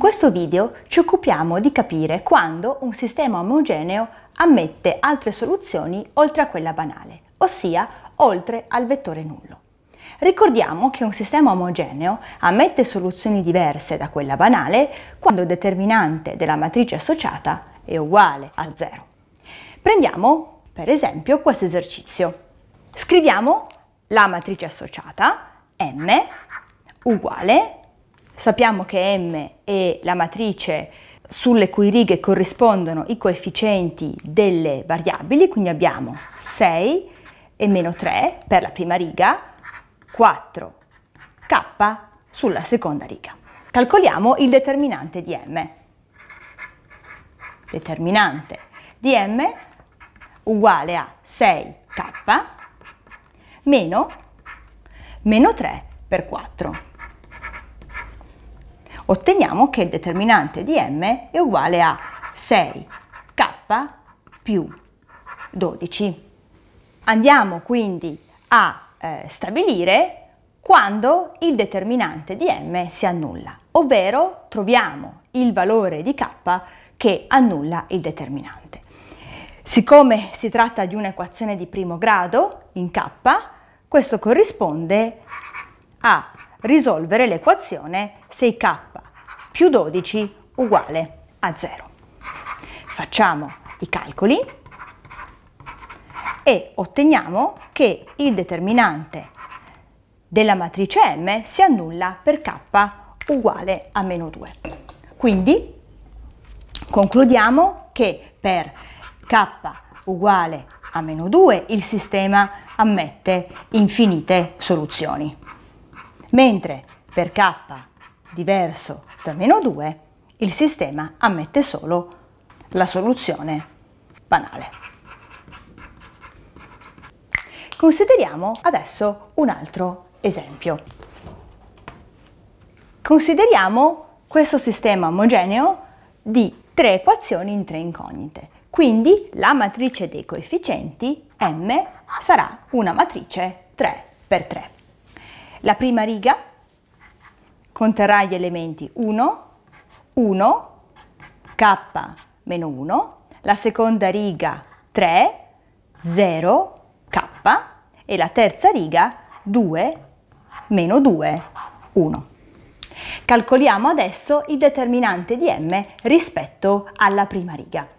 In questo video ci occupiamo di capire quando un sistema omogeneo ammette altre soluzioni oltre a quella banale, ossia oltre al vettore nullo. Ricordiamo che un sistema omogeneo ammette soluzioni diverse da quella banale quando il determinante della matrice associata è uguale a 0. Prendiamo, per esempio, questo esercizio. Scriviamo la matrice associata M uguale a Sappiamo che M è la matrice sulle cui righe corrispondono i coefficienti delle variabili, quindi abbiamo 6 e meno 3 per la prima riga, 4 k sulla seconda riga. Calcoliamo il determinante di M. Determinante di M uguale a 6k meno meno 3 per 4 otteniamo che il determinante di m è uguale a 6k più 12. Andiamo quindi a eh, stabilire quando il determinante di m si annulla, ovvero troviamo il valore di k che annulla il determinante. Siccome si tratta di un'equazione di primo grado in k, questo corrisponde a risolvere l'equazione 6k più 12 uguale a 0. Facciamo i calcoli e otteniamo che il determinante della matrice M si annulla per k uguale a meno 2. Quindi concludiamo che per k uguale a meno 2 il sistema ammette infinite soluzioni mentre per k diverso da meno 2 il sistema ammette solo la soluzione banale. Consideriamo adesso un altro esempio. Consideriamo questo sistema omogeneo di tre equazioni in tre incognite. Quindi la matrice dei coefficienti M sarà una matrice 3x3. La prima riga conterrà gli elementi 1, 1, k meno 1, la seconda riga 3, 0, k e la terza riga 2, meno 2, 1. Calcoliamo adesso il determinante di m rispetto alla prima riga.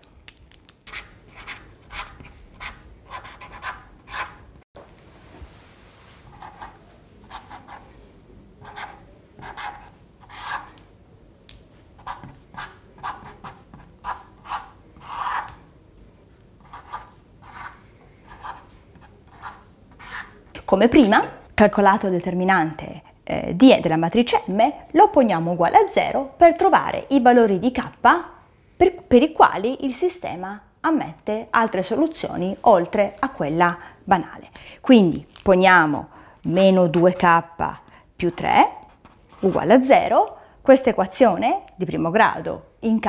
Come prima, calcolato il determinante eh, D della matrice M, lo poniamo uguale a 0 per trovare i valori di K per, per i quali il sistema ammette altre soluzioni oltre a quella banale. Quindi poniamo meno 2K più 3 uguale a 0, questa equazione di primo grado in K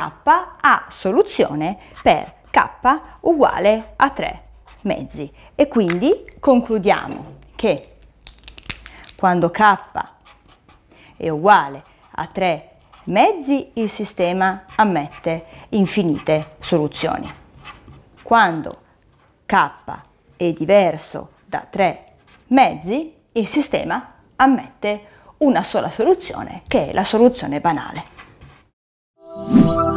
ha soluzione per K uguale a 3 mezzi e quindi concludiamo che quando k è uguale a 3 mezzi il sistema ammette infinite soluzioni. Quando k è diverso da 3 mezzi il sistema ammette una sola soluzione che è la soluzione banale.